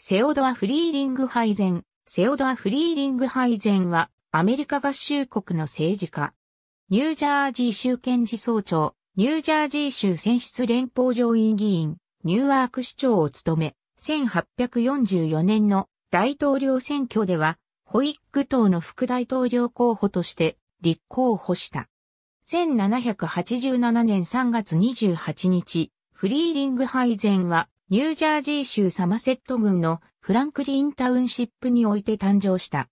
セオドア・フリーリングハイゼン。セオドア・フリーリングハイゼンは、アメリカ合衆国の政治家。ニュージャージー州検事総長、ニュージャージー州選出連邦上院議員、ニューワーク市長を務め、1844年の大統領選挙では、ホイッグ党の副大統領候補として立候補した。1787年3月28日、フリーリングハイゼンはニュージャージー州サマセット郡のフランクリンタウンシップにおいて誕生した。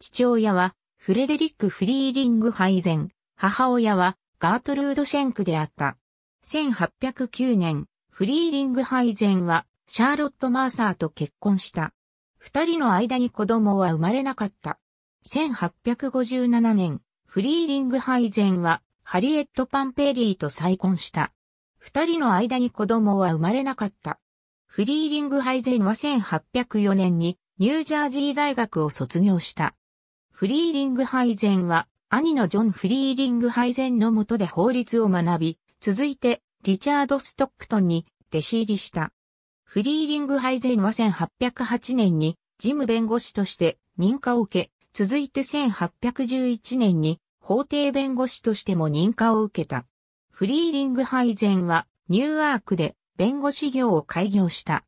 父親はフレデリック・フリーリング・ハイゼン、母親はガートルード・シェンクであった。1809年、フリーリング・ハイゼンはシャーロット・マーサーと結婚した。二人の間に子供は生まれなかった。1857年、フリーリング・ハイゼンはハリエット・パンペリーと再婚した。二人の間に子供は生まれなかった。フリーリングハイゼンは1804年にニュージャージー大学を卒業した。フリーリングハイゼンは兄のジョン・フリーリングハイゼンの下で法律を学び、続いてリチャード・ストックトンに弟子入りした。フリーリングハイゼンは1808年に事務弁護士として認可を受け、続いて1811年に法廷弁護士としても認可を受けた。フリーリングハイゼンはニューアークで弁護士業を開業した。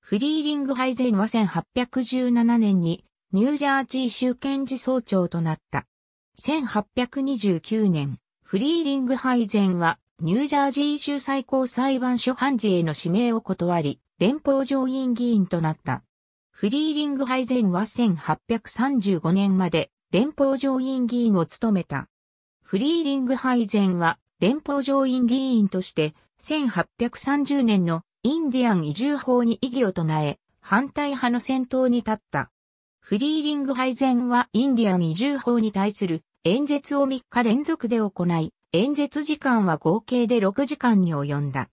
フリーリングハイゼンは1817年にニュージャージー州検事総長となった。1829年、フリーリングハイゼンはニュージャージー州最高裁判所判事への指名を断り、連邦上院議員となった。フリーリングハイゼンは1835年まで連邦上院議員を務めた。フリーリングハイゼンは連邦上院議員として1830年のインディアン移住法に異議を唱え、反対派の先頭に立った。フリーリング配膳はインディアン移住法に対する演説を3日連続で行い、演説時間は合計で6時間に及んだ。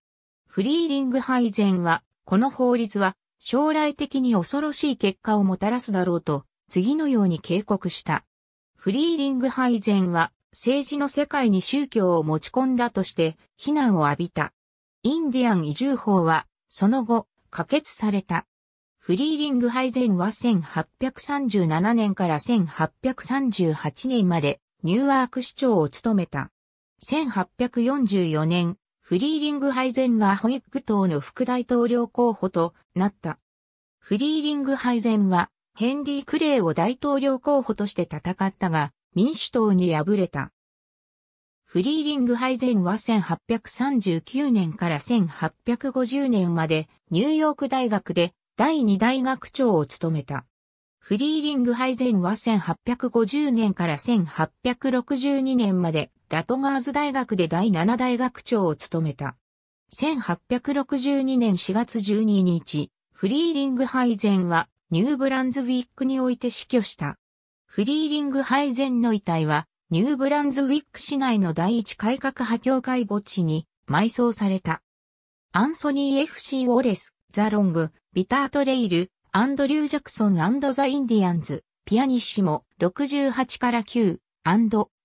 フリーリング配膳は、この法律は将来的に恐ろしい結果をもたらすだろうと、次のように警告した。フリーリング配膳は政治の世界に宗教を持ち込んだとして非難を浴びた。インディアン移住法は、その後、可決された。フリーリング配膳は1837年から1838年までニューワーク市長を務めた。1844年、フリーリング配膳はホイック党の副大統領候補となった。フリーリング配膳はヘンリー・クレイを大統領候補として戦ったが、民主党に敗れた。フリーリングハイゼンは1839年から1850年までニューヨーク大学で第二大学長を務めた。フリーリングハイゼンは1850年から1862年までラトガーズ大学で第七大学長を務めた。1862年4月12日、フリーリングハイゼンはニューブランズウィックにおいて死去した。フリーリングハイゼンの遺体は、ニューブランズウィック市内の第一改革派協会墓地に埋葬された。アンソニー F.C. ウォレス、ザ・ロング、ビター・トレイル、アンドリュー・ジャクソンザ・インディアンズ、ピアニッシモ、68から9、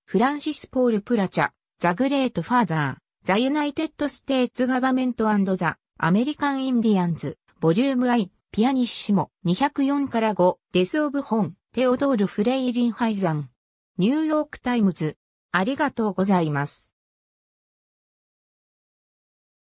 フランシス・ポール・プラチャ、ザ・グレート・ファーザー、ザ・ユナイテッド・ステーツ・ガバメントアンド・ザ・アメリカン・インディアンズ、ボリュームアイ、ピアニッシモ、204から5、デス・オブ・ホン、テオドール・フレイリン・ハイザン。ニューヨークタイムズ。ありがとうございます。